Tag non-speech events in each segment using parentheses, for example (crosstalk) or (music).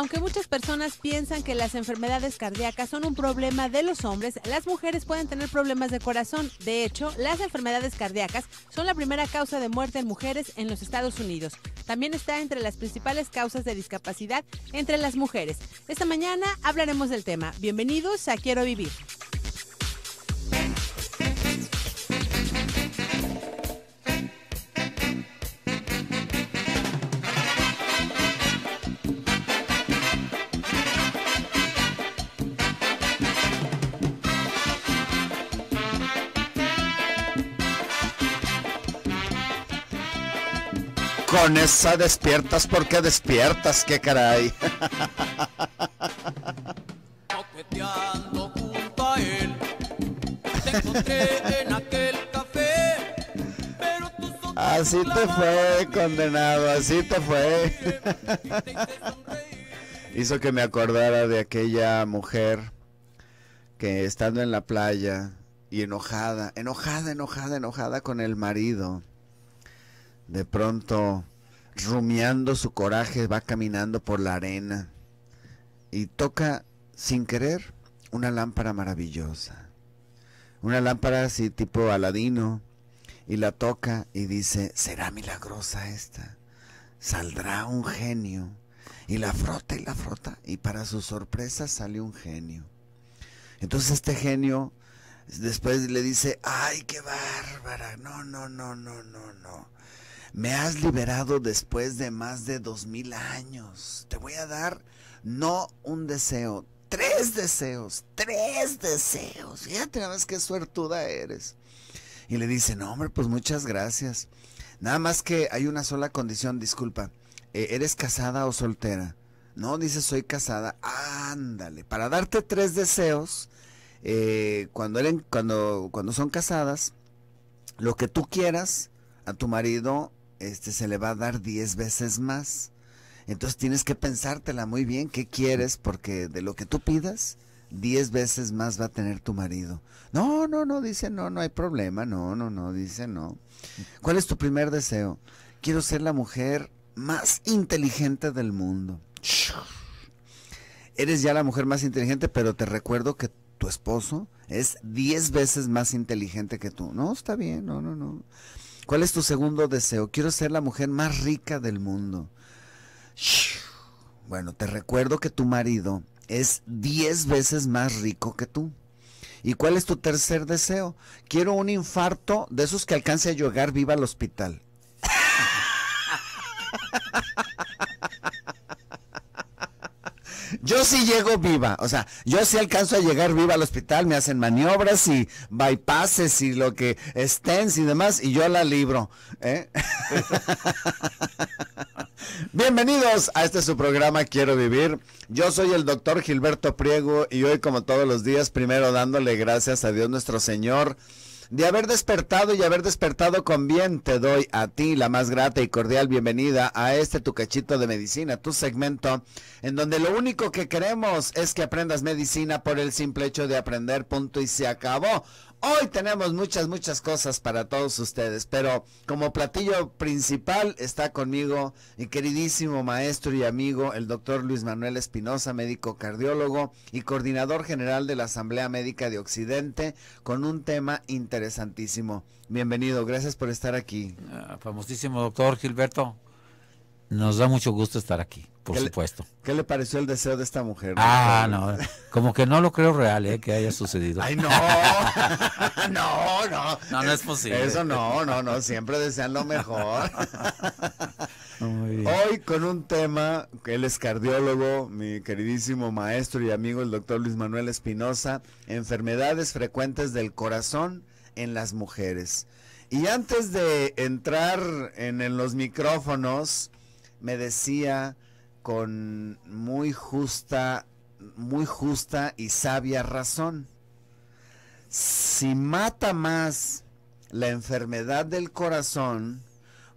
aunque muchas personas piensan que las enfermedades cardíacas son un problema de los hombres, las mujeres pueden tener problemas de corazón. De hecho, las enfermedades cardíacas son la primera causa de muerte en mujeres en los Estados Unidos. También está entre las principales causas de discapacidad entre las mujeres. Esta mañana hablaremos del tema. Bienvenidos a Quiero Vivir. con esa despiertas porque despiertas, qué caray. así te fue, condenado, así te fue. Hizo que me acordara de aquella mujer que estando en la playa y enojada, enojada, enojada, enojada con el marido, de pronto rumiando su coraje, va caminando por la arena y toca sin querer una lámpara maravillosa. Una lámpara así tipo aladino y la toca y dice, será milagrosa esta. Saldrá un genio. Y la frota y la frota y para su sorpresa sale un genio. Entonces este genio después le dice, ay, qué bárbara. No, no, no, no, no, no. Me has liberado después de más de dos mil años. Te voy a dar no un deseo, tres deseos, tres deseos. Fíjate nada más qué suertuda eres. Y le dice, no hombre, pues muchas gracias. Nada más que hay una sola condición, disculpa. Eh, ¿Eres casada o soltera? No, dice, soy casada. Ándale, para darte tres deseos, eh, cuando, eran, cuando, cuando son casadas, lo que tú quieras a tu marido este, se le va a dar 10 veces más. Entonces tienes que pensártela muy bien, qué quieres, porque de lo que tú pidas, 10 veces más va a tener tu marido. No, no, no, dice, no, no hay problema, no, no, no, dice, no. ¿Cuál es tu primer deseo? Quiero ser la mujer más inteligente del mundo. Eres ya la mujer más inteligente, pero te recuerdo que tu esposo es 10 veces más inteligente que tú. No, está bien, no, no, no. ¿Cuál es tu segundo deseo? Quiero ser la mujer más rica del mundo. Bueno, te recuerdo que tu marido es 10 veces más rico que tú. ¿Y cuál es tu tercer deseo? Quiero un infarto de esos que alcance a llegar viva al hospital. (laughs) Yo sí llego viva, o sea, yo sí alcanzo a llegar viva al hospital, me hacen maniobras y bypasses y lo que estén y demás, y yo la libro. ¿eh? (laughs) Bienvenidos a este su programa Quiero Vivir. Yo soy el doctor Gilberto Priego y hoy como todos los días, primero dándole gracias a Dios nuestro Señor de haber despertado y haber despertado con bien. Te doy a ti la más grata y cordial bienvenida a este tu cachito de medicina, tu segmento, en donde lo único que queremos es que aprendas medicina por el simple hecho de aprender, punto y se acabó. Hoy tenemos muchas, muchas cosas para todos ustedes, pero como platillo principal está conmigo mi queridísimo maestro y amigo, el doctor Luis Manuel Espinosa, médico cardiólogo y coordinador general de la Asamblea Médica de Occidente, con un tema interesantísimo. Bienvenido, gracias por estar aquí. Ah, famosísimo doctor Gilberto, nos da mucho gusto estar aquí, por supuesto. ¿Qué le pareció el deseo de esta mujer? Ah, no, como que no lo creo real, ¿eh? Que haya sucedido. ¡Ay, no! (laughs) no, no. No, no es posible. Eso no, no, no. Siempre desean lo mejor. (laughs) Hoy con un tema, que él es cardiólogo, mi queridísimo maestro y amigo, el doctor Luis Manuel Espinosa, enfermedades frecuentes del corazón en las mujeres. Y antes de entrar en los micrófonos, me decía con muy justa, muy justa y sabia razón. Si mata más la enfermedad del corazón,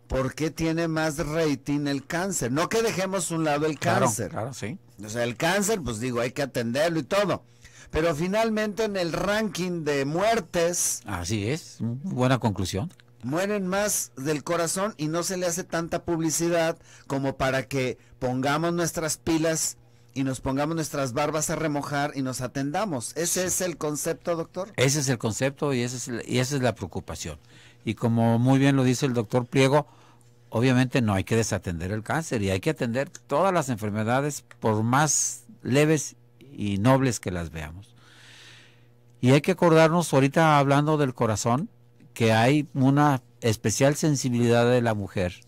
¿por qué tiene más rating el cáncer? No que dejemos un lado el cáncer. Claro, claro, sí. O sea, el cáncer, pues digo, hay que atenderlo y todo. Pero finalmente en el ranking de muertes. Así es, buena conclusión mueren más del corazón y no se le hace tanta publicidad como para que pongamos nuestras pilas y nos pongamos nuestras barbas a remojar y nos atendamos. ¿Ese es el concepto, doctor? Ese es el concepto y, ese es y esa es la preocupación. Y como muy bien lo dice el doctor Pliego, obviamente no hay que desatender el cáncer y hay que atender todas las enfermedades por más leves y nobles que las veamos. Y hay que acordarnos, ahorita hablando del corazón, que hay una especial sensibilidad de la mujer,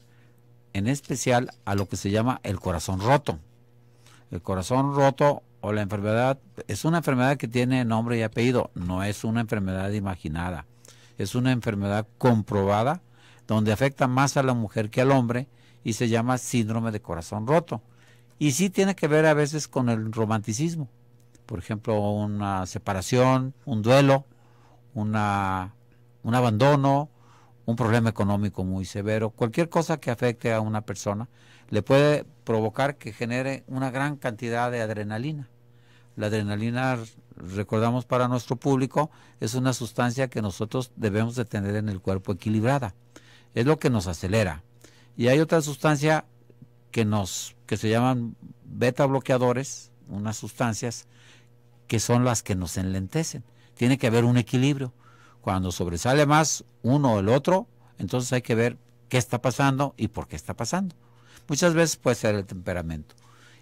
en especial a lo que se llama el corazón roto. El corazón roto o la enfermedad es una enfermedad que tiene nombre y apellido, no es una enfermedad imaginada, es una enfermedad comprobada donde afecta más a la mujer que al hombre y se llama síndrome de corazón roto. Y sí tiene que ver a veces con el romanticismo, por ejemplo, una separación, un duelo, una un abandono, un problema económico muy severo, cualquier cosa que afecte a una persona le puede provocar que genere una gran cantidad de adrenalina. La adrenalina, recordamos para nuestro público, es una sustancia que nosotros debemos de tener en el cuerpo equilibrada. Es lo que nos acelera. Y hay otra sustancia que nos que se llaman beta bloqueadores, unas sustancias que son las que nos enlentecen. Tiene que haber un equilibrio. Cuando sobresale más uno o el otro, entonces hay que ver qué está pasando y por qué está pasando. Muchas veces puede ser el temperamento.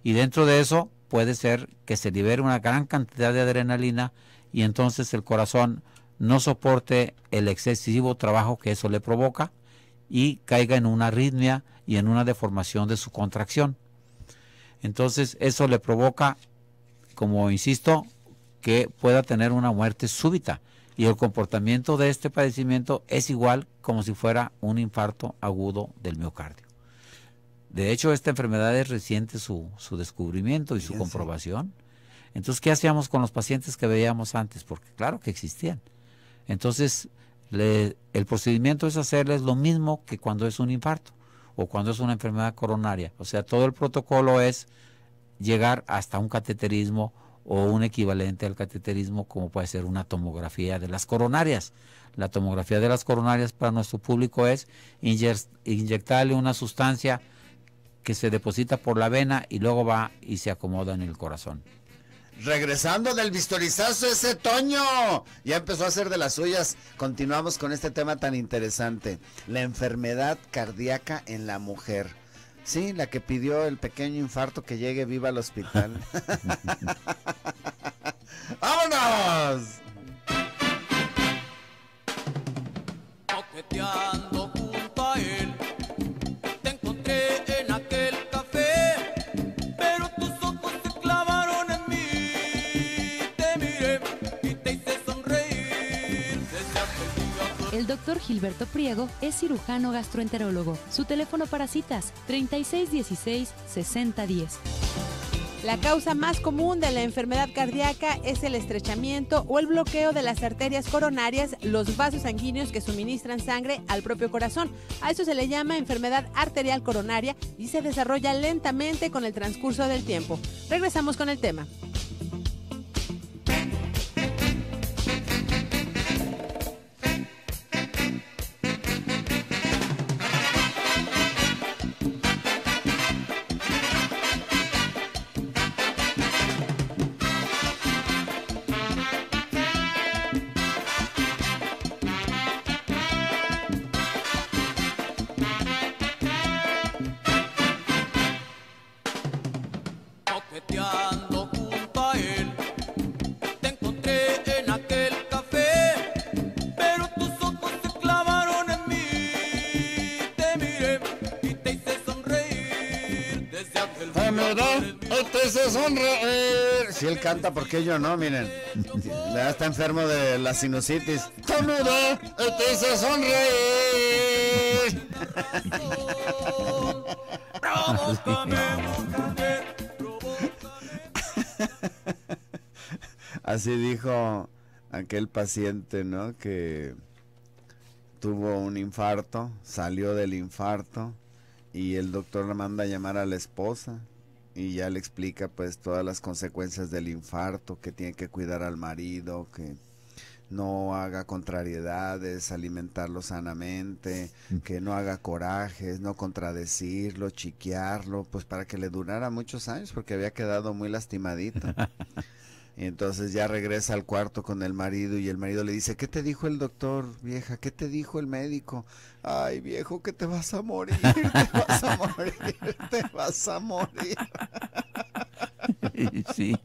Y dentro de eso puede ser que se libere una gran cantidad de adrenalina y entonces el corazón no soporte el excesivo trabajo que eso le provoca y caiga en una arritmia y en una deformación de su contracción. Entonces eso le provoca, como insisto, que pueda tener una muerte súbita y el comportamiento de este padecimiento es igual como si fuera un infarto agudo del miocardio. De hecho, esta enfermedad es reciente su, descubrimiento y su comprobación. Entonces, ¿qué hacíamos con los pacientes que veíamos antes? Porque claro que existían. Entonces, el procedimiento es hacerles lo mismo que cuando es un infarto o cuando es una enfermedad coronaria. O sea, todo el protocolo es llegar hasta un cateterismo o un equivalente al cateterismo como puede ser una tomografía de las coronarias. La tomografía de las coronarias para nuestro público es inyectarle una sustancia que se deposita por la vena y luego va y se acomoda en el corazón. Regresando del vistorizazo ese Toño. Ya empezó a hacer de las suyas. Continuamos con este tema tan interesante. La enfermedad cardíaca en la mujer. Sí, la que pidió el pequeño infarto que llegue viva al hospital. (laughs) ¡Vámonos! doctor Gilberto Priego es cirujano gastroenterólogo. Su teléfono para citas 3616-6010. La causa más común de la enfermedad cardíaca es el estrechamiento o el bloqueo de las arterias coronarias, los vasos sanguíneos que suministran sangre al propio corazón. A eso se le llama enfermedad arterial coronaria y se desarrolla lentamente con el transcurso del tiempo. Regresamos con el tema. Si pues eh. él canta, porque yo no? Miren. está enfermo de la sinusitis. Este eh. Así dijo aquel paciente, Que tuvo un infarto, salió del infarto y el doctor le manda a llamar a la esposa y ya le explica pues todas las consecuencias del infarto, que tiene que cuidar al marido, que no haga contrariedades, alimentarlo sanamente, que no haga corajes, no contradecirlo, chiquearlo, pues para que le durara muchos años porque había quedado muy lastimadito. (laughs) Y entonces ya regresa al cuarto con el marido y el marido le dice, ¿qué te dijo el doctor, vieja? ¿Qué te dijo el médico? Ay, viejo, que te vas a morir, (laughs) te vas a morir, te vas a morir. (laughs) Sí.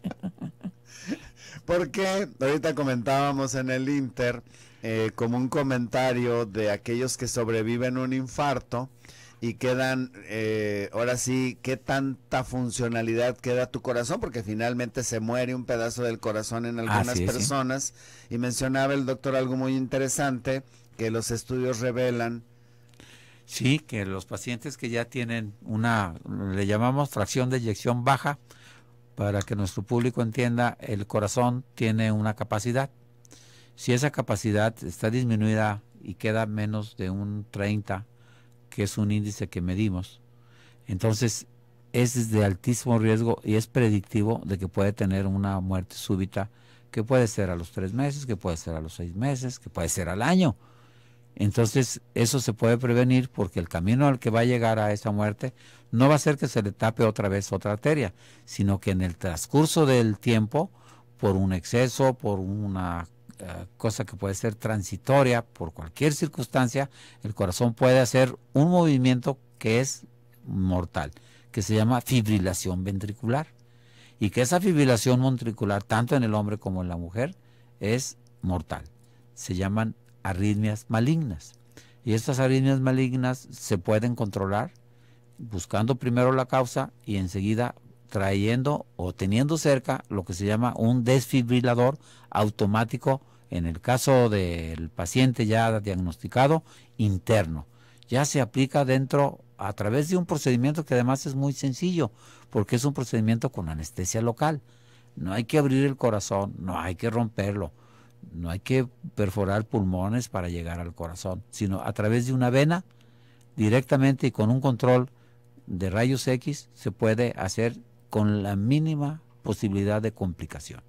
Porque ahorita comentábamos en el Inter eh, como un comentario de aquellos que sobreviven un infarto y quedan, eh, ahora sí, qué tanta funcionalidad queda tu corazón, porque finalmente se muere un pedazo del corazón en algunas personas. Y mencionaba el doctor algo muy interesante, que los estudios revelan. Sí, que los pacientes que ya tienen una, le llamamos fracción de eyección baja, para que nuestro público entienda, el corazón tiene una capacidad. Si esa capacidad está disminuida y queda menos de un 30, que es un índice que medimos. Entonces, es de altísimo riesgo y es predictivo de que puede tener una muerte súbita, que puede ser a los tres meses, que puede ser a los seis meses, que puede ser al año. Entonces, eso se puede prevenir porque el camino al que va a llegar a esa muerte no va a ser que se le tape otra vez otra arteria, sino que en el transcurso del tiempo, por un exceso, por una eh, cosa que puede ser transitoria por cualquier circunstancia, el corazón puede hacer un movimiento que es mortal, que se llama fibrilación ventricular. Y que esa fibrilación ventricular, tanto en el hombre como en la mujer, es mortal. Se llaman arritmias malignas. Y estas arritmias malignas se pueden controlar buscando primero la causa y enseguida trayendo o teniendo cerca lo que se llama un desfibrilador automático en el caso del paciente ya diagnosticado, interno. Ya se aplica dentro a través de un procedimiento que además es muy sencillo, porque es un procedimiento con anestesia local. No hay que abrir el corazón, no hay que romperlo, no hay que perforar pulmones para llegar al corazón, sino a través de una vena directamente y con un control de rayos X se puede hacer con la mínima posibilidad de complicación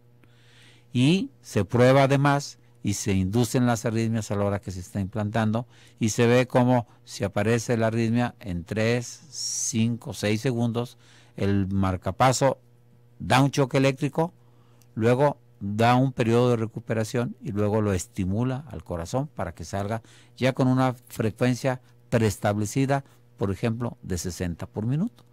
y se prueba además y se inducen las arritmias a la hora que se está implantando y se ve como si aparece la arritmia en 3, 5, 6 segundos, el marcapaso da un choque eléctrico, luego da un periodo de recuperación y luego lo estimula al corazón para que salga ya con una frecuencia preestablecida, por ejemplo, de 60 por minuto.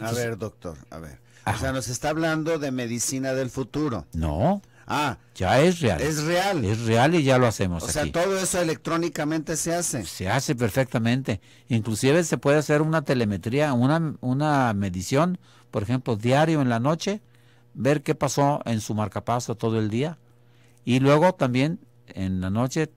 a ver, doctor, a ver. O sea, nos está hablando de medicina del futuro. No. Ah, ya es real. Es real. Es real y ya lo hacemos. O sea, todo eso electrónicamente se hace. Se hace perfectamente. Inclusive se puede hacer una telemetría, una, una medición, por ejemplo, diario en la noche, ver qué pasó en su marcapaso todo el día. Y luego también en la noche,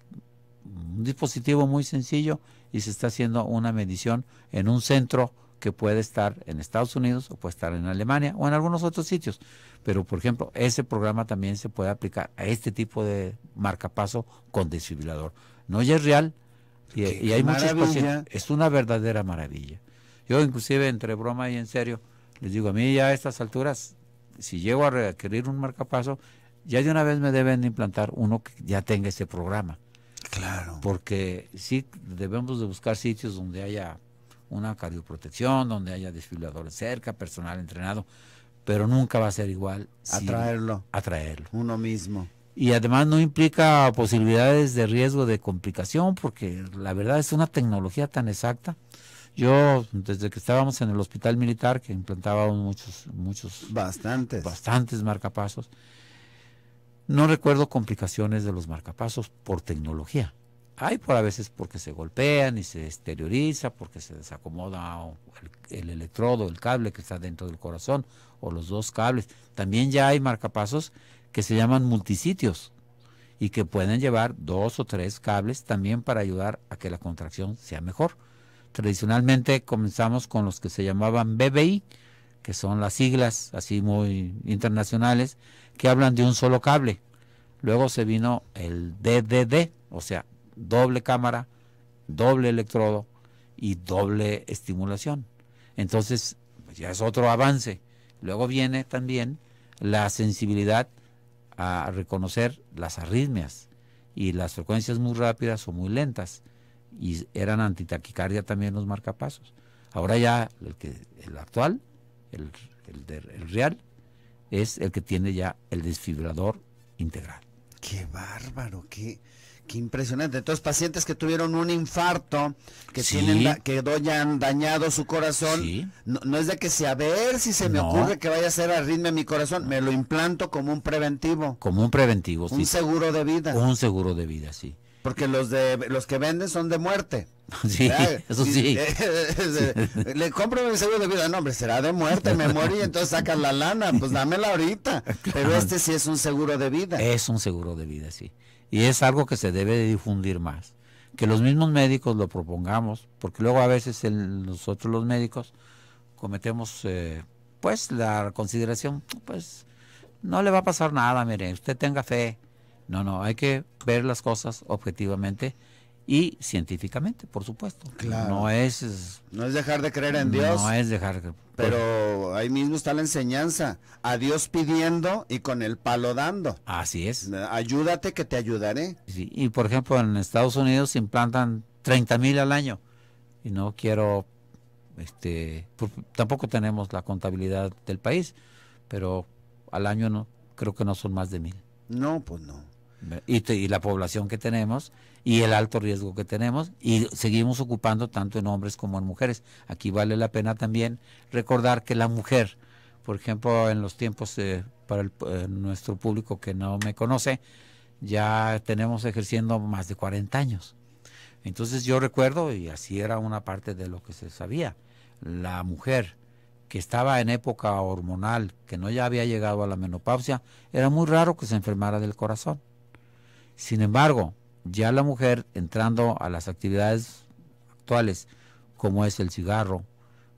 un dispositivo muy sencillo y se está haciendo una medición en un centro que puede estar en Estados Unidos o puede estar en Alemania o en algunos otros sitios. Pero, por ejemplo, ese programa también se puede aplicar a este tipo de marcapaso con desfibrilador. No ya es real y, hay muchas muchos pacientes. Es una verdadera maravilla. Yo inclusive entre broma y en serio les digo, a mí ya a estas alturas, si llego a requerir un marcapaso, ya de una vez me deben implantar uno que ya tenga ese programa. Claro. Porque sí debemos de buscar sitios donde haya una cardioprotección, donde haya desfibriladores cerca, personal entrenado, pero nunca va a ser igual. Atraerlo. traerlo Uno mismo. Y además no implica posibilidades de riesgo de complicación, porque la verdad es una tecnología tan exacta. Yo, desde que estábamos en el hospital militar, que implantábamos muchos, muchos. Bastantes. Bastantes marcapasos. No recuerdo complicaciones de los marcapasos por tecnología. Hay por a veces porque se golpean y se exterioriza, porque se desacomoda el, electrodo, el cable que está dentro del corazón o los dos cables. También ya hay marcapasos que se llaman multisitios y que pueden llevar dos o tres cables también para ayudar a que la contracción sea mejor. Tradicionalmente comenzamos con los que se llamaban BBI, que son las siglas así muy internacionales, que hablan de un solo cable. Luego se vino el DDD, o sea, doble cámara, doble electrodo y doble estimulación. Entonces, pues, ya es otro avance. Luego viene también la sensibilidad a reconocer las arritmias y las frecuencias muy rápidas o muy lentas. Y eran antitaquicardia también los marcapasos. Ahora ya el, actual, el, el real, es el que tiene ya el desfibrador integral. Qué bárbaro, qué, Qué impresionante. Entonces, pacientes que tuvieron un infarto, que tienen que doyan dañado su corazón, no, es de que sea, a ver si se me ocurre que vaya a ser arritmia mi corazón, me lo implanto como un preventivo. Como un preventivo, un sí. Un seguro de vida. Un seguro de vida, sí. Porque los de los que venden son de muerte. (laughs) Sí, eso sí. (laughs) Le compro mi seguro de vida. No, hombre, será de muerte, me muero y entonces sacan la lana. Pues dámela ahorita. (laughs) Pero este sí es un seguro de vida. Es un seguro de vida, sí. Y es algo que se debe de difundir más. Que los mismos médicos lo propongamos, porque luego a veces nosotros los médicos cometemos eh, pues la consideración, pues no le va a pasar nada, mire, usted tenga fe. No, no, hay que ver las cosas objetivamente y científicamente, por supuesto. No es, no es dejar de creer en Dios. No es dejar pero ahí mismo está la enseñanza, a Dios pidiendo y con el palo dando. Así es. Ayúdate que te ayudaré. Sí, y por ejemplo, en Estados Unidos se implantan 30 mil al año y no quiero este tampoco tenemos la contabilidad del país, pero al año no creo que no son más de mil. No, pues no. y, y la población que tenemos y el alto riesgo que tenemos y seguimos ocupando tanto en hombres como en mujeres. Aquí vale la pena también recordar que la mujer, por ejemplo, en los tiempos eh, para eh, nuestro público que no me conoce, ya tenemos ejerciendo más de 40 años. Entonces yo recuerdo, y así era una parte de lo que se sabía, la mujer que estaba en época hormonal, que no ya había llegado a la menopausia, era muy raro que se enfermara del corazón. Sin embargo, ya la mujer entrando a las actividades actuales, como es el cigarro,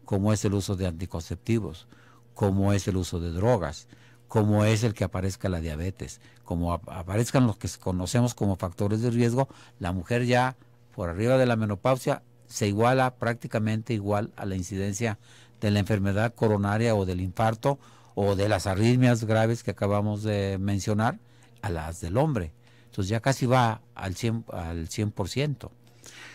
como es el uso de anticonceptivos, como es el uso de drogas, como es el que aparezca la diabetes, como aparezcan los que conocemos como factores de riesgo, la mujer ya por arriba de la menopausia se iguala prácticamente igual a la incidencia de la enfermedad coronaria o del infarto o de las arritmias graves que acabamos de mencionar a las del hombre. Entonces ya casi va al 100%. Al 100%.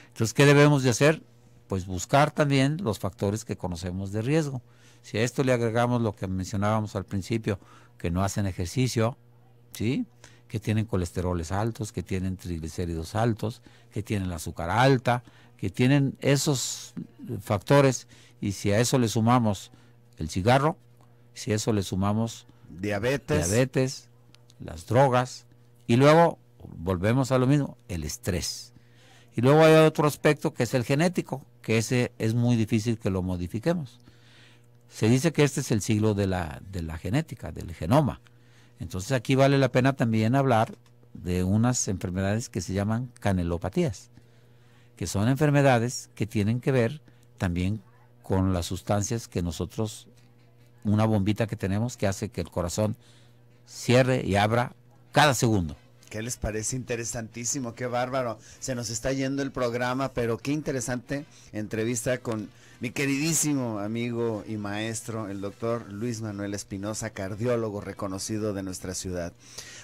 Entonces, ¿qué debemos de hacer? Pues buscar también los factores que conocemos de riesgo. Si a esto le agregamos lo que mencionábamos al principio, que no hacen ejercicio, ¿sí? que tienen colesteroles altos, que tienen triglicéridos altos, que tienen la azúcar alta, que tienen esos factores y si a eso le sumamos el cigarro, si a eso le sumamos diabetes, diabetes las drogas y luego volvemos a lo mismo, el estrés. Y luego hay otro aspecto que es el genético, que ese es muy difícil que lo modifiquemos. Se dice que este es el siglo de la, genética, del genoma. Entonces aquí vale la pena también hablar de unas enfermedades que se llaman canelopatías, que son enfermedades que tienen que ver también con las sustancias que nosotros, una bombita que tenemos que hace que el corazón cierre y abra cada segundo. ¿Qué les parece? Interesantísimo, qué bárbaro. Se nos está yendo el programa, pero qué interesante entrevista con mi queridísimo amigo y maestro, el doctor Luis Manuel Espinosa, cardiólogo reconocido de nuestra ciudad.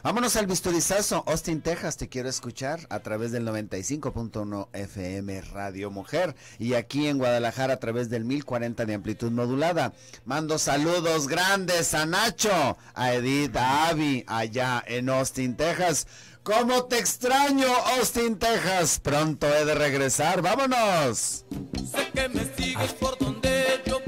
Vámonos al bisturizazo, Austin, Texas, te quiero escuchar a través del 95.1 FM Radio Mujer y aquí en Guadalajara a través del 1040 de amplitud modulada. Mando saludos grandes a Nacho, a Edith, a Avi, allá en Austin, Texas. ¿Cómo te extraño, Austin, Texas? Pronto he de regresar, vámonos. Sé que me sigues por donde yo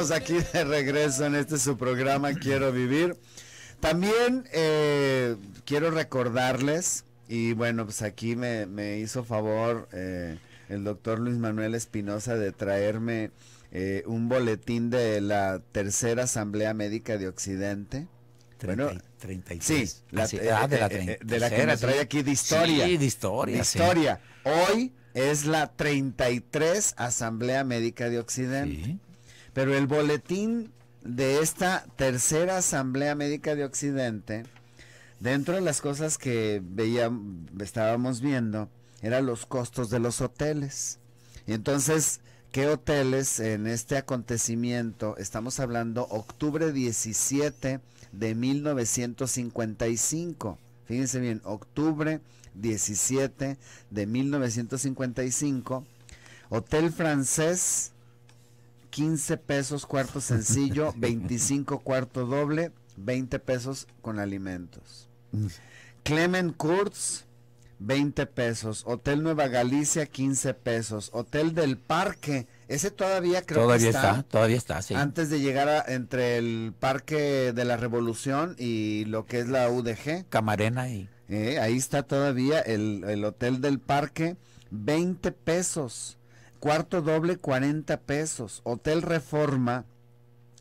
estamos aquí de regreso en este su programa Quiero Vivir. También eh, quiero recordarles, y bueno, pues aquí me, hizo favor eh, el doctor Luis Manuel Espinosa de traerme eh, un boletín de la tercera Asamblea Médica de Occidente. bueno, Sí, la, ah, ah, de, la que trae aquí de historia. Sí, de historia. historia. Hoy es la 33 Asamblea Médica de Occidente. Pero el boletín de esta tercera Asamblea Médica de Occidente, dentro de las cosas que veíamos, estábamos viendo, eran los costos de los hoteles. Y entonces, ¿qué hoteles en este acontecimiento? Estamos hablando octubre 17 de 1955. Fíjense bien, octubre 17 de 1955, Hotel Francés 15 pesos cuarto sencillo, 25 (laughs) cuarto doble, 20 pesos con alimentos. Clement Kurtz, 20 pesos. Hotel Nueva Galicia, 15 pesos. Hotel del Parque, ese todavía creo que está. Todavía está, todavía está, sí. Antes de llegar entre el Parque de la Revolución y lo que es la UDG. Camarena y... Eh, ahí está todavía el, el Hotel del Parque, 20 pesos cuarto doble 40 pesos, Hotel Reforma,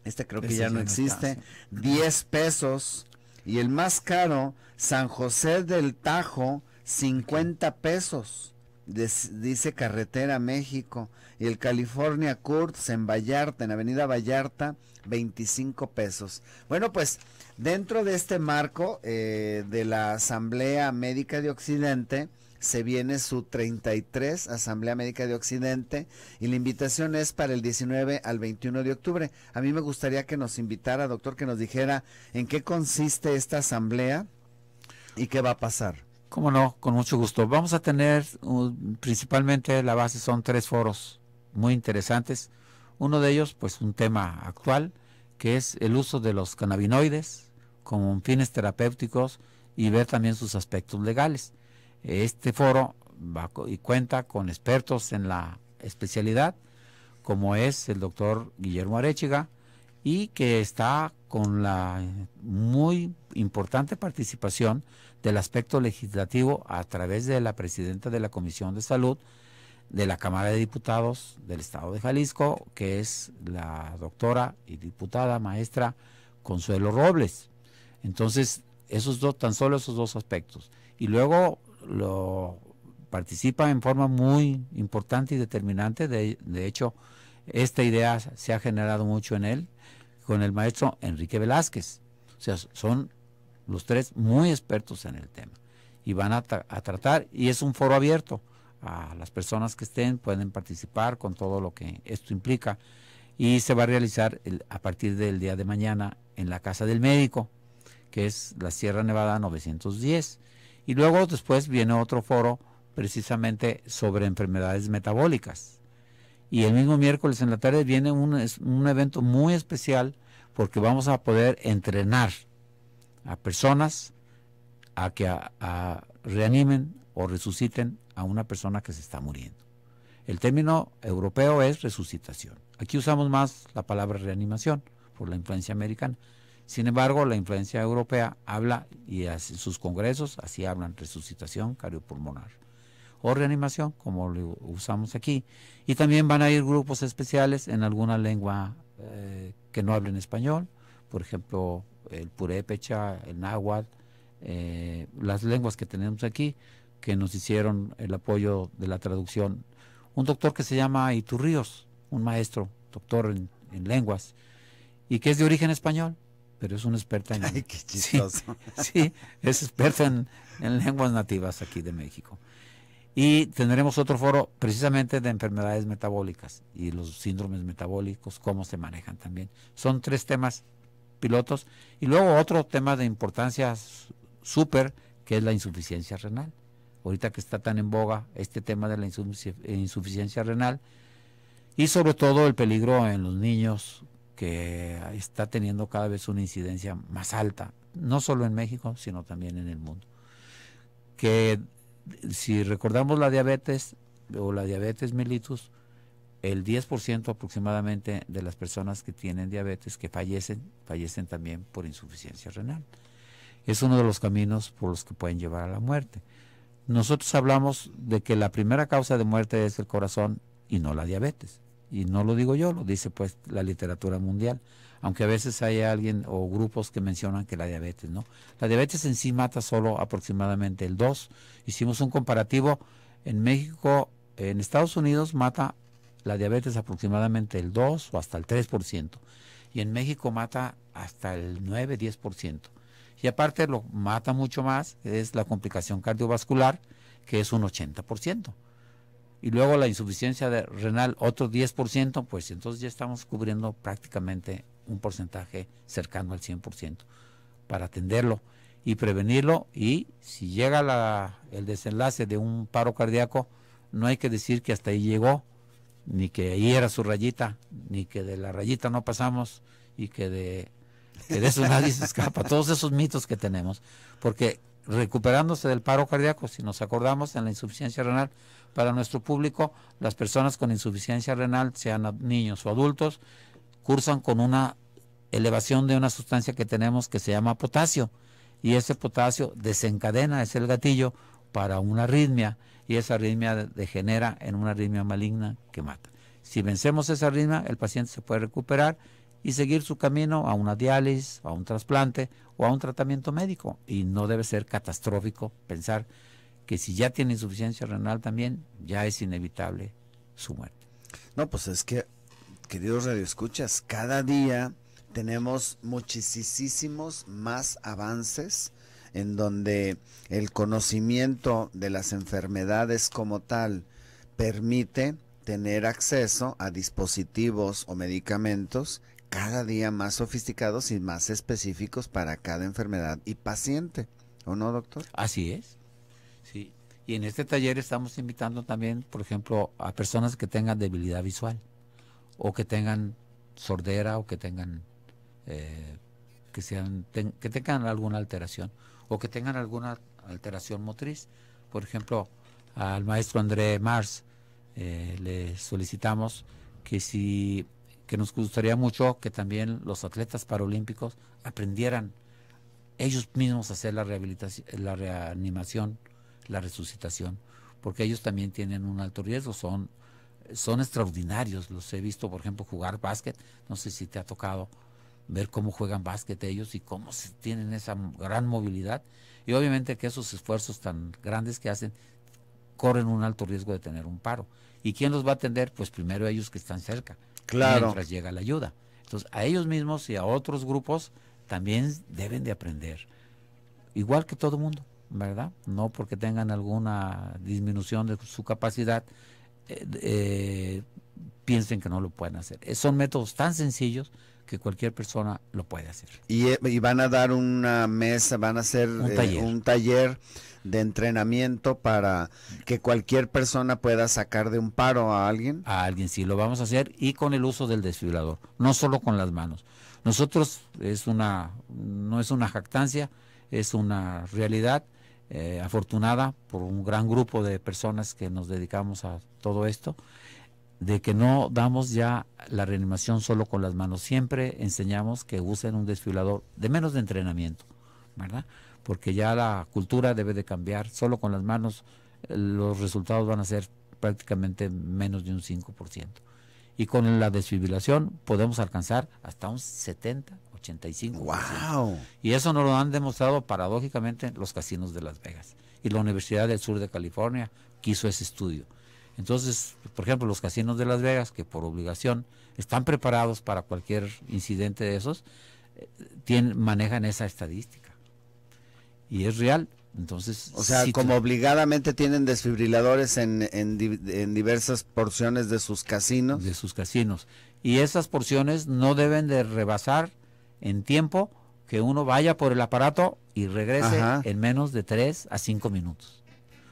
este creo que ya, no existe, 10 pesos y el más caro, San José del Tajo, 50 pesos. dice Carretera México y el California Courts en Vallarta, en Avenida Vallarta, 25 pesos. Bueno, pues dentro de este marco eh, de la Asamblea Médica de Occidente, se viene su 33 Asamblea Médica de Occidente y la invitación es para el 19 al 21 de octubre. A mí me gustaría que nos invitara, doctor, que nos dijera en qué consiste esta asamblea y qué va a pasar. Cómo no, con mucho gusto. Vamos a tener uh, principalmente la base son tres foros muy interesantes. Uno de ellos, pues un tema actual, que es el uso de los cannabinoides como fines terapéuticos y ver también sus aspectos legales. Este foro va y cuenta con expertos en la especialidad, como es el doctor Guillermo Arechiga, y que está con la muy importante participación del aspecto legislativo a través de la presidenta de la Comisión de Salud de la Cámara de Diputados del Estado de Jalisco, que es la doctora y diputada maestra Consuelo Robles. Entonces, esos dos, tan solo esos dos aspectos. Y luego lo participa en forma muy importante y determinante. De, hecho, esta idea se ha generado mucho en él con el maestro Enrique Velázquez. O sea, son los tres muy expertos en el tema y van a, tratar y es un foro abierto. A las personas que estén pueden participar con todo lo que esto implica y se va a realizar a partir del día de mañana en la Casa del Médico, que es la Sierra Nevada 910. Y luego después viene otro foro precisamente sobre enfermedades metabólicas. Y el mismo miércoles en la tarde viene un, evento muy especial porque vamos a poder entrenar a personas a que reanimen o resuciten a una persona que se está muriendo. El término europeo es resucitación. Aquí usamos más la palabra reanimación por la influencia americana. Sin embargo, la influencia europea habla, y en sus congresos así hablan, resucitación cardiopulmonar o reanimación, como lo usamos aquí. Y también van a ir grupos especiales en alguna lengua eh, que no hablen español, por ejemplo, el purépecha, el náhuatl, eh, las lenguas que tenemos aquí, que nos hicieron el apoyo de la traducción. Un doctor que se llama Iturríos, un maestro, doctor en lenguas, y que es de origen español, pero es una experta en... (laughs) (laughs) (laughs) Sí, es experta en, lenguas nativas aquí de México. Y tendremos otro foro precisamente de enfermedades metabólicas y los síndromes metabólicos, cómo se manejan también. Son tres temas pilotos. Y luego otro tema de importancia súper, que es la insuficiencia renal. Ahorita que está tan en boga este tema de la insuficiencia renal, y sobre todo el peligro en los niños que está teniendo cada vez una incidencia más alta, no solo en México, sino también en el mundo. Que si recordamos la diabetes o la diabetes mellitus, el 10% aproximadamente de las personas que tienen diabetes, que fallecen, fallecen también por insuficiencia renal. Es uno de los caminos por los que pueden llevar a la muerte. Nosotros hablamos de que la primera causa de muerte es el corazón y no la diabetes y no lo digo yo, lo dice pues la literatura mundial, aunque a veces hay alguien o grupos que mencionan que la diabetes, ¿no? La diabetes en sí mata solo aproximadamente el 2. Hicimos un comparativo en México, en Estados Unidos mata la diabetes aproximadamente el 2 o hasta el 3%, y en México mata hasta el 9, 10%. Y aparte lo mata mucho más, es la complicación cardiovascular, que es un 80% y luego la insuficiencia de renal otro 10%, pues entonces ya estamos cubriendo prácticamente un porcentaje cercano al 100% para atenderlo y prevenirlo y si llega el desenlace de un paro cardíaco, no hay que decir que hasta ahí llegó, ni que ahí era su rayita, ni que de la rayita no pasamos y que de, que de eso nadie se escapa, todos esos mitos que tenemos, porque recuperándose del paro cardíaco, si nos acordamos en la insuficiencia renal, para nuestro público, las personas con insuficiencia renal, sean niños o adultos, cursan con una elevación de una sustancia que tenemos que se llama potasio. Y ese potasio desencadena, es el gatillo para una arritmia. Y esa arritmia degenera en una arritmia maligna que mata. Si vencemos esa arritmia, el paciente se puede recuperar y seguir su camino a una diálisis, a un trasplante o a un tratamiento médico. Y no debe ser catastrófico pensar que si ya tiene insuficiencia renal también, ya es inevitable su muerte. No, pues es que, queridos radioescuchas, cada día tenemos muchísimos más avances en donde el conocimiento de las enfermedades como tal permite tener acceso a dispositivos o medicamentos cada día más sofisticados y más específicos para cada enfermedad y paciente. ¿O no, doctor? Así es. Sí. Y en este taller estamos invitando también, por ejemplo, a personas que tengan debilidad visual o que tengan sordera o que tengan eh, que sean que tengan alguna alteración o que tengan alguna alteración motriz. Por ejemplo, al maestro André Mars eh, le solicitamos que si que nos gustaría mucho que también los atletas paralímpicos aprendieran ellos mismos a hacer la rehabilitación, la reanimación, la resucitación, porque ellos también tienen un alto riesgo, son, son extraordinarios, los he visto, por ejemplo, jugar básquet, no sé si te ha tocado ver cómo juegan básquet ellos y cómo se tienen esa gran movilidad, y obviamente que esos esfuerzos tan grandes que hacen corren un alto riesgo de tener un paro. ¿Y quién los va a atender? Pues primero ellos que están cerca mientras llega la ayuda. Entonces, a ellos mismos y a otros grupos también deben de aprender. Igual que todo mundo, ¿verdad? No porque tengan alguna disminución de su capacidad, eh, eh, piensen que no lo pueden hacer. Eh, son métodos tan sencillos que cualquier persona lo puede hacer. Eh, y, van a dar una mesa, van a hacer eh, un, taller. de entrenamiento para que cualquier persona pueda sacar de un paro a alguien. A alguien, sí, lo vamos a hacer y con el uso del desfibrilador, no solo con las manos. Nosotros es una, no es una jactancia, es una realidad eh, afortunada por un gran grupo de personas que nos dedicamos a todo esto de que no damos ya la reanimación solo con las manos. Siempre enseñamos que usen un desfibrilador de menos de entrenamiento, ¿verdad? Porque ya la cultura debe de cambiar. Solo con las manos eh, los resultados van a ser prácticamente menos de un 5%. Y con la desfibrilación podemos alcanzar hasta un 70, 85%. ¡Wow! Y eso nos lo han demostrado paradójicamente los casinos de Las Vegas. Y la Universidad del Sur de California quiso ese estudio entonces, por ejemplo, los casinos de Las Vegas, que por obligación están preparados para cualquier incidente de esos, eh, manejan esa estadística. Y es real. Entonces, o sea, como obligadamente tienen desfibriladores en, diversas porciones de sus casinos. De sus casinos. Y esas porciones no deben de rebasar en tiempo que uno vaya por el aparato y regrese en menos de 3 a 5 minutos.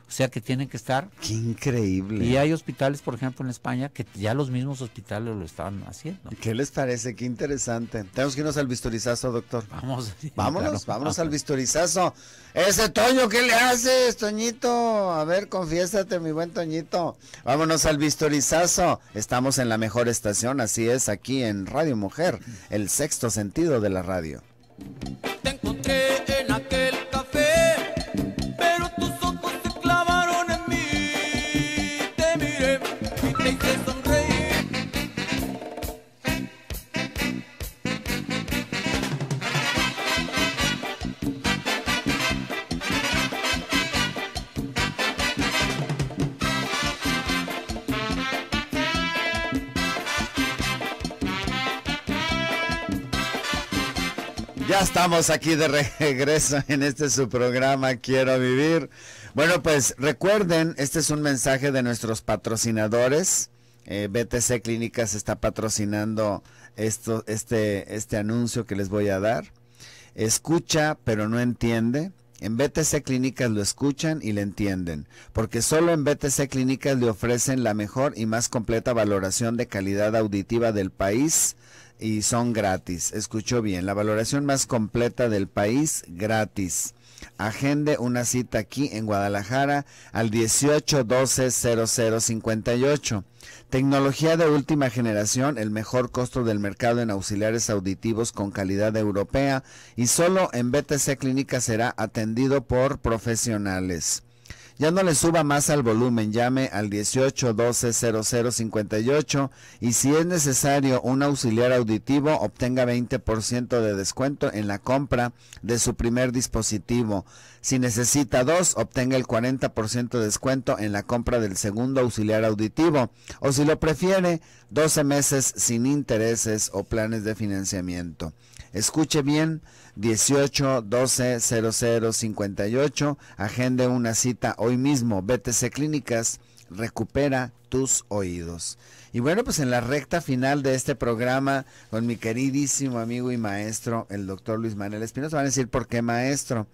O sea que tienen que estar. ¡Qué increíble! Y hay hospitales, por ejemplo, en España, que ya los mismos hospitales lo están haciendo. ¿Qué les parece? ¡Qué interesante! Tenemos que irnos al vistorizazo, doctor. Vamos. vámonos, vámonos al vistorizazo. Ese Toño, ¿qué le haces, Toñito? A ver, confiésate, mi buen Toñito. Vámonos al vistorizazo. Estamos en la mejor estación, así es, aquí en Radio Mujer, el sexto sentido de la radio. Te encontré Estamos aquí de regreso en este su programa Quiero Vivir. Bueno, pues recuerden, este es un mensaje de nuestros patrocinadores. Eh, BTC Clínicas está patrocinando esto, este, este anuncio que les voy a dar. Escucha, pero no entiende. En BTC Clínicas lo escuchan y le entienden, porque solo en BTC Clínicas le ofrecen la mejor y más completa valoración de calidad auditiva del país y son gratis. Escucho bien, la valoración más completa del país gratis. Agende una cita aquí en Guadalajara al 12 0058 Tecnología de última generación, el mejor costo del mercado en auxiliares auditivos con calidad europea y solo en BTC Clínica será atendido por profesionales. Ya no le suba más al volumen, llame al 18 12 y si es necesario un auxiliar auditivo, obtenga 20% de descuento en la compra de su primer dispositivo. Si necesita dos, obtenga el 40% de descuento en la compra del segundo auxiliar auditivo o si lo prefiere, 12 meses sin intereses o planes de financiamiento. Escuche bien, 18 12 00 58. Agende una cita hoy mismo. BTC Clínicas recupera tus oídos. Y bueno, pues en la recta final de este programa, con mi queridísimo amigo y maestro, el doctor Luis Manuel Espinosa, van a decir por qué maestro.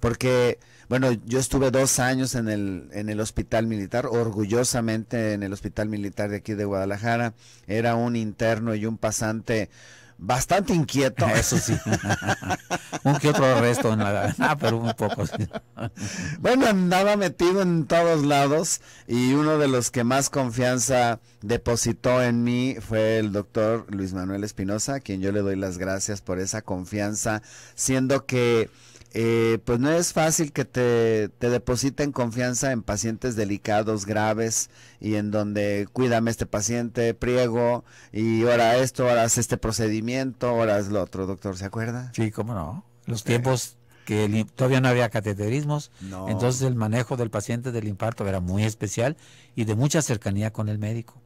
Porque, bueno, yo estuve dos años en el, en el hospital militar, orgullosamente en el hospital militar de aquí de Guadalajara. Era un interno y un pasante bastante inquieto. (laughs) Eso sí. un que otro resto, ah, pero un poco. bueno, andaba metido en todos lados y uno de los que más confianza depositó en mí fue el doctor Luis Manuel Espinosa, a quien yo le doy las gracias por esa confianza, siendo que eh, pues no es fácil que te, te, depositen confianza en pacientes delicados, graves, y en donde cuídame este paciente, priego, y ahora esto, ahora hace este procedimiento, ahora es lo otro, doctor, ¿se acuerda? Sí, cómo no. Los eh. tiempos que todavía no había cateterismos, entonces el manejo del paciente del infarto era muy especial y de mucha cercanía con el médico.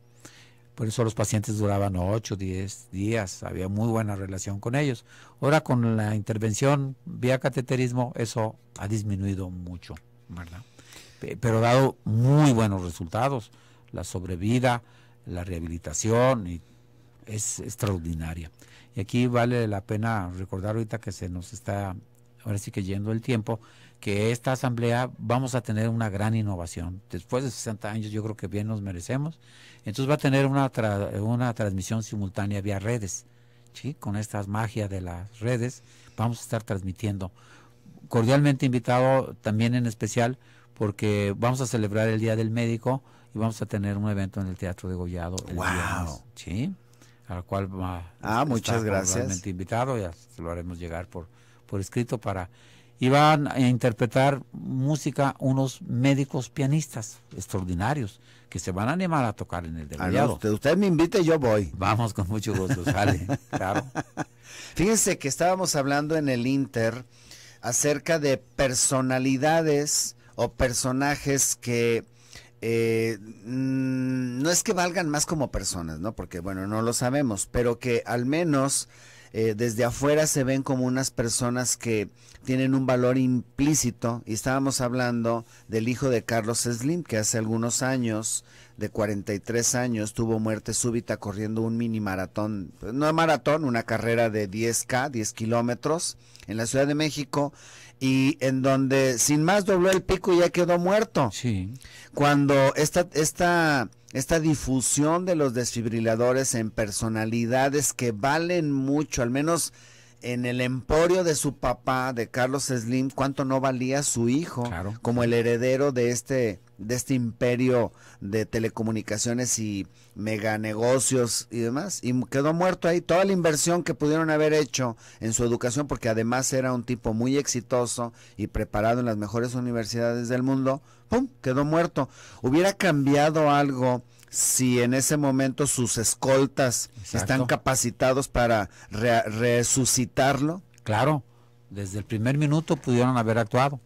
Por eso los pacientes duraban 8, 10 días, había muy buena relación con ellos. Ahora con la intervención vía cateterismo, eso ha disminuido mucho, ¿verdad? Pero ha dado muy buenos resultados. La sobrevida, la rehabilitación es extraordinaria. Y aquí vale la pena recordar ahorita que se nos está, ahora sí que yendo el tiempo, que esta asamblea vamos a tener una gran innovación. Después de 60 años yo creo que bien nos merecemos. Entonces va a tener una, una transmisión simultánea vía redes. ¿sí? Con estas magia de las redes vamos a estar transmitiendo. Cordialmente invitado también en especial porque vamos a celebrar el Día del Médico y vamos a tener un evento en el Teatro de Gollado. ¡Wow! ¿sí? Al cual va ah, muchas gracias. invitado, ya se lo haremos llegar por, por escrito para van a interpretar música unos médicos pianistas extraordinarios que se van a animar a tocar en el ah, degollado. Usted, usted me invite y yo voy. Vamos con mucho gusto, sale, (laughs) claro. Fíjense que estábamos hablando en el Inter acerca de personalidades o personajes que eh, mm, no es que valgan más como personas, ¿no? Porque bueno, no lo sabemos, pero que al menos eh, desde afuera se ven como unas personas que tienen un valor implícito. Y estábamos hablando del hijo de Carlos Slim, que hace algunos años, de 43 años, tuvo muerte súbita corriendo un mini maratón, no maratón, una carrera de 10K, 10 kilómetros, en la Ciudad de México y en donde sin más dobló el pico y ya quedó muerto. Sí. Cuando esta, esta esta difusión de los desfibriladores en personalidades que valen mucho, al menos en el emporio de su papá, de Carlos Slim, cuánto no valía su hijo como el heredero de este, de este imperio de telecomunicaciones y meganegocios y demás. Y quedó muerto ahí toda la inversión que pudieron haber hecho en su educación, porque además era un tipo muy exitoso y preparado en las mejores universidades del mundo. ¡Pum! Quedó muerto. Hubiera cambiado algo si en ese momento sus escoltas están capacitados para resucitarlo? Claro, desde el primer minuto pudieron haber actuado.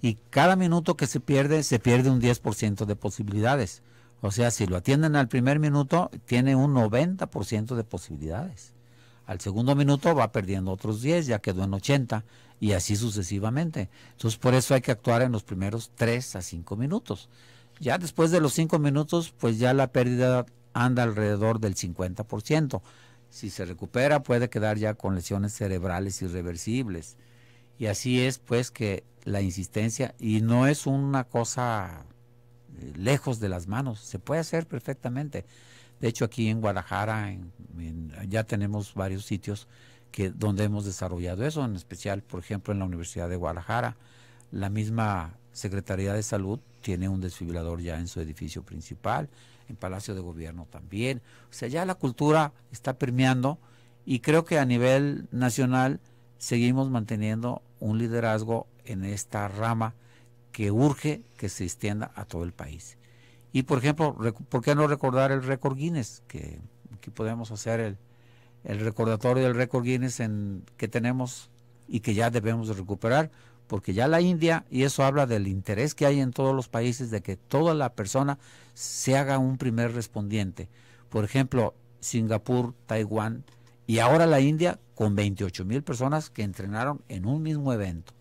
Y cada minuto que se pierde, se pierde un 10% de posibilidades. O sea, si lo atienden al primer minuto, tiene un 90% de posibilidades. Al segundo minuto va perdiendo otros 10, ya quedó en 80 y así sucesivamente. Entonces, por eso hay que actuar en los primeros 3 a 5 minutos. Ya después de los cinco minutos, pues ya la pérdida anda alrededor del 50%. Si se recupera, puede quedar ya con lesiones cerebrales irreversibles. Y así es, pues, que la insistencia, y no es una cosa eh, lejos de las manos, se puede hacer perfectamente. De hecho, aquí en Guadalajara ya tenemos varios sitios que donde hemos desarrollado eso, en especial, por ejemplo, en la Universidad de Guadalajara. La misma Secretaría de Salud tiene un desfibrilador ya en su edificio principal, en Palacio de Gobierno también. O sea, ya la cultura está permeando y creo que a nivel nacional seguimos manteniendo un liderazgo en esta rama que urge que se extienda a todo el país. Y por ejemplo, ¿por qué no recordar el récord Guinness? Que aquí podemos hacer el, recordatorio del récord Guinness en, que tenemos y que ya debemos recuperar porque ya la India, y eso habla del interés que hay en todos los países de que toda la persona se haga un primer respondiente. Por ejemplo, Singapur, Taiwán y ahora la India con 28 mil personas que entrenaron en un mismo evento.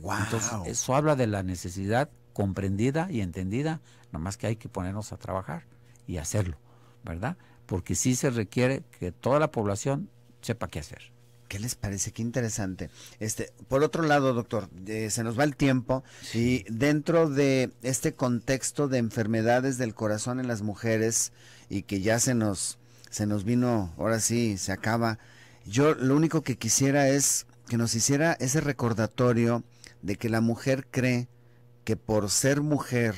Wow. eso habla de la necesidad comprendida y entendida, más que hay que ponernos a trabajar y hacerlo, ¿verdad? Porque sí se requiere que toda la población sepa qué hacer. ¿Qué les parece? Qué interesante. Este, por otro lado, doctor, eh, se nos va el tiempo y dentro de este contexto de enfermedades del corazón en las mujeres y que ya se nos se nos vino, ahora sí, se acaba. Yo lo único que quisiera es que nos hiciera ese recordatorio de que la mujer cree que por ser mujer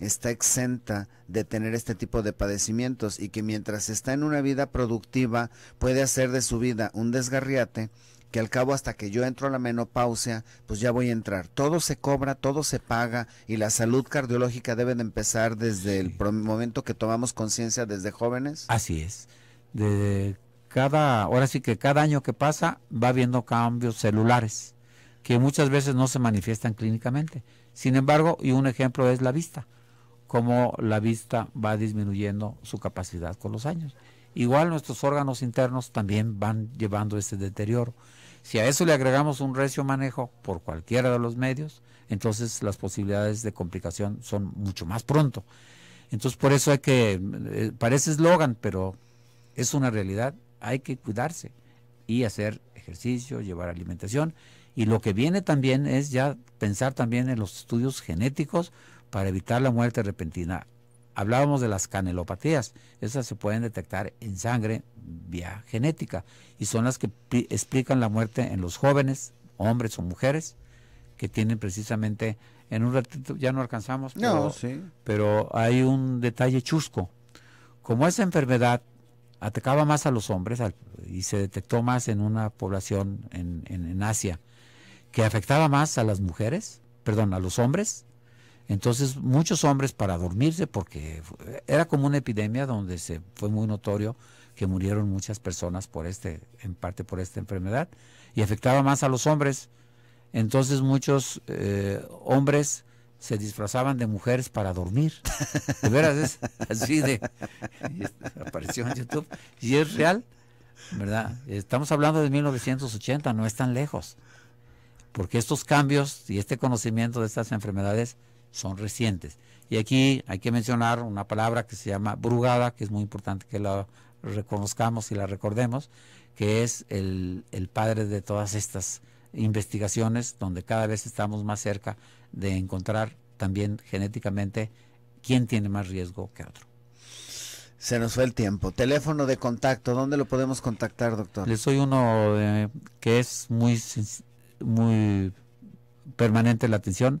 está exenta de tener este tipo de padecimientos y que mientras está en una vida productiva puede hacer de su vida un desgarriate que al cabo hasta que yo entro a la menopausia, pues ya voy a entrar. Todo se cobra, todo se paga y la salud cardiológica debe de empezar desde el momento que tomamos conciencia desde jóvenes. Así es. De cada, ahora sí que cada año que pasa va habiendo cambios celulares que muchas veces no se manifiestan clínicamente. Sin embargo, y un ejemplo es la vista cómo la vista va disminuyendo su capacidad con los años. Igual nuestros órganos internos también van llevando ese deterioro. Si a eso le agregamos un recio manejo por cualquiera de los medios, entonces las posibilidades de complicación son mucho más pronto. Entonces por eso hay que, eh, parece eslogan, pero es una realidad, hay que cuidarse y hacer ejercicio, llevar alimentación. Y lo que viene también es ya pensar también en los estudios genéticos para evitar la muerte repentina. Hablábamos de las canelopatías, esas se pueden detectar en sangre vía genética y son las que explican la muerte en los jóvenes, hombres o mujeres, que tienen precisamente, en un ratito ya no alcanzamos, pero, hay un detalle chusco. Como esa enfermedad atacaba más a los hombres y se detectó más en una población en Asia, que afectaba más a las mujeres, perdón, a los hombres, entonces muchos hombres para dormirse, porque era como una epidemia donde se fue muy notorio que murieron muchas personas por este, en parte por esta enfermedad, y afectaba más a los hombres. Entonces muchos eh, hombres se disfrazaban de mujeres para dormir. De veras es (laughs) así de (laughs) apareció en YouTube y es real, ¿verdad? Estamos hablando de 1980, no es tan lejos. Porque estos cambios y este conocimiento de estas enfermedades son recientes. Y aquí hay que mencionar una palabra que se llama brugada, que es muy importante que la reconozcamos y la recordemos, que es el, padre de todas estas investigaciones, donde cada vez estamos más cerca de encontrar también genéticamente quién tiene más riesgo que otro. Se nos fue el tiempo. Teléfono de contacto, ¿dónde lo podemos contactar, doctor? le soy uno eh, que es muy, muy permanente la atención,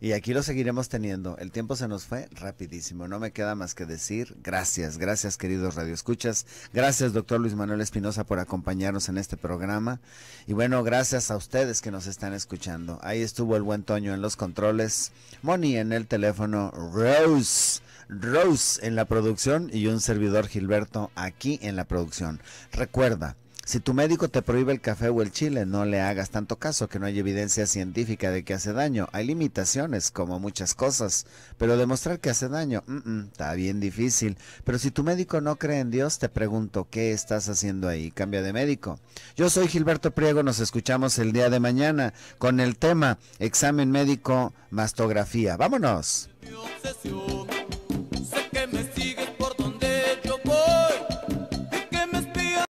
Y aquí lo seguiremos teniendo. El tiempo se nos fue rapidísimo. No me queda más que decir gracias, gracias queridos radioescuchas. Gracias doctor Luis Manuel Espinosa por acompañarnos en este programa. Y bueno, gracias a ustedes que nos están escuchando. Ahí estuvo el buen Toño en los controles. Moni en el teléfono. Rose. Rose en la producción y un servidor Gilberto aquí en la producción. Recuerda, si tu médico te prohíbe el café o el chile, no le hagas tanto caso, que no hay evidencia científica de que hace daño. Hay limitaciones, como muchas cosas, pero demostrar que hace daño, está bien difícil. Pero si tu médico no cree en Dios, te pregunto, ¿qué estás haciendo ahí? Cambia de médico. Yo soy Gilberto Priego, nos escuchamos el día de mañana con el tema examen médico mastografía. Vámonos.